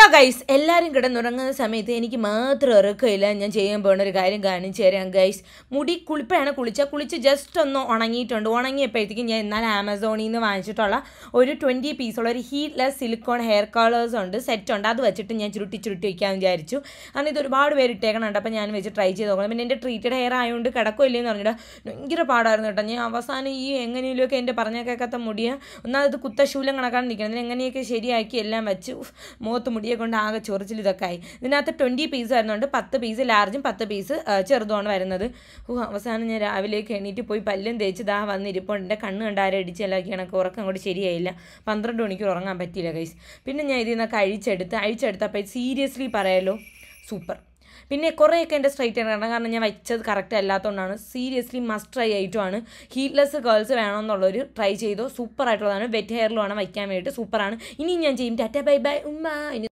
hello guys എല്ലാവരും കിടന്നുറങ്ങുന്ന സമയത്ത് എനിക്ക് മാത്രം ഇറക്കില്ല ഞാൻ ചെയ്യാൻ പോകുന്ന ഒരു കാര്യം കാണിച്ചു തരാം ഗൈസ് മുടി കുളിപ്പാണ് കുളിച്ച കുളിച്ച് ജസ്റ്റ് ഒന്ന് ഉണങ്ങിയിട്ടുണ്ട് ഉണങ്ങിയപ്പോഴത്തേക്കും ഞാൻ എന്നാൽ ആമസോണിൽ നിന്ന് വാങ്ങിച്ചിട്ടുള്ള ഒരു ട്വൻറ്റി പീസുള്ള ഒരു ഹീറ്റ്ലെസ് സിലിക്കോൺ ഹെയർ കളേഴ്സ് ഉണ്ട് സെറ്റ് ഉണ്ട് അത് വെച്ചിട്ട് ഞാൻ ചുരുട്ടി ചുരുട്ടി വയ്ക്കാൻ വിചാരിച്ചു കാരണം ഇത് ഒരുപാട് പേര് ഇട്ടേക്കണുണ്ട് അപ്പോൾ ഞാൻ വെച്ച് ട്രൈ ചെയ്ത് നോക്കണം പിന്നെ എൻ്റെ ട്രീറ്റഡ് ഹെയർ ആയതുകൊണ്ട് കിടക്കുമില്ലെന്ന് പറഞ്ഞിട്ട് ഭയങ്കര പാടായിരുന്നു കേട്ടോ ഞാൻ അവസാനം ഈ എങ്ങനെയൊക്കെ എൻ്റെ പറഞ്ഞ കേൾക്കാത്ത മുടിയ ഒന്നാമത് കുത്തശൂലം കണക്കാണ് നിൽക്കുന്നത് എങ്ങനെയൊക്കെ ശരിയാക്കി എല്ലാം വെച്ച് മുഖത്ത് മുടി വലിയ കൊണ്ട് ആകെ ചൊറിച്ചിൽ ഇതൊക്കെ ആയി ഇതിനകത്ത് ട്വൻറ്റി പീസ് വരുന്നുണ്ട് പത്ത് പീസ് ലാർജും പത്ത് പീസ് ചെറുതുമാണ് വരുന്നത് അവസാനം ഞാൻ രാവിലേക്ക് എണീറ്റ് പോയി പല്ലും തേച്ച് ദാ വന്നിരിപ്പുണ്ട് എൻ്റെ കണ്ണ് കണ്ട് ആരും ഇടിച്ചിലാക്കി എനിക്ക് ഉറക്കം അങ്ങോട്ട് ശരിയായില്ല പന്ത്രണ്ട് മണിക്കൂർ ഉറങ്ങാൻ പറ്റിയില്ല കൈസ് പിന്നെ ഞാൻ ഇതിൽ നിന്നൊക്കെ അഴിച്ചെടുത്ത് അഴിച്ചെടുത്തപ്പോൾ സീരിയസ്ലി പറയാലോ സൂപ്പർ പിന്നെ കുറേയൊക്കെ എൻ്റെ സ്ട്രൈറ്റ് ആണ് കാരണം ഞാൻ വെച്ചത് കറക്റ്റ് അല്ലാത്തതുകൊണ്ടാണ് സീരിയസ്ലി മസ്റ്റ് ട്രൈ ആയിട്ടുമാണ് ഹീറ്റ്ലെസ് ഗേൾസ് വേണമെന്നുള്ളൊരു ട്രൈ ചെയ്തോ സൂപ്പർ ആയിട്ടുള്ളതാണ് വെറ്റ് വേണം വയ്ക്കാൻ വേണ്ടിയിട്ട് സൂപ്പറാണ് ഇനി ഞാൻ ചെയ്യും ടാറ്റ ബൈ ബൈ ഉമ്മ